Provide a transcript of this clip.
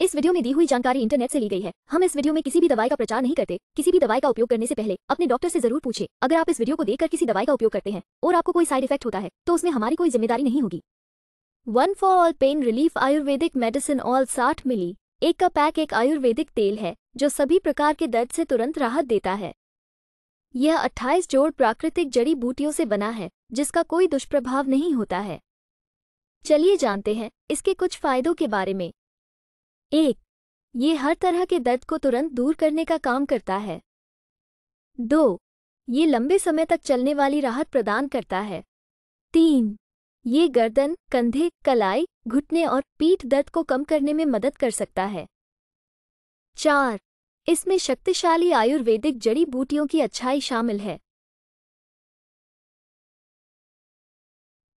इस वीडियो में दी हुई जानकारी इंटरनेट से ली गई है हम इस वीडियो में किसी भी दवाई का प्रचार नहीं करते किसी भी दवाई का उपयोग करने से पहले अपने डॉक्टर से जरूर पूछे अगर आप इस वीडियो को देखकर किसी दवाई का उपयोग करते हैं और आपको कोई साइड इफेक्ट होता है तो उसमें हमारी कोई जिम्मेदारी नहीं होगी one for all pain relief Ayurvedic medicine oil साठ मिली एक का पैक एक आयुर्वेदिक तेल है जो सभी प्रकार के दर्द से तुरंत राहत देता है यह अट्ठाईस जोड़ प्राकृतिक जड़ी बूटियों से बना है जिसका कोई दुष्प्रभाव नहीं होता है चलिए जानते हैं इसके कुछ फायदों के बारे में एक ये हर तरह के दर्द को तुरंत दूर करने का काम करता है दो ये लंबे समय तक चलने वाली राहत प्रदान करता है तीन ये गर्दन कंधे कलाई घुटने और पीठ दर्द को कम करने में मदद कर सकता है चार इसमें शक्तिशाली आयुर्वेदिक जड़ी बूटियों की अच्छाई शामिल है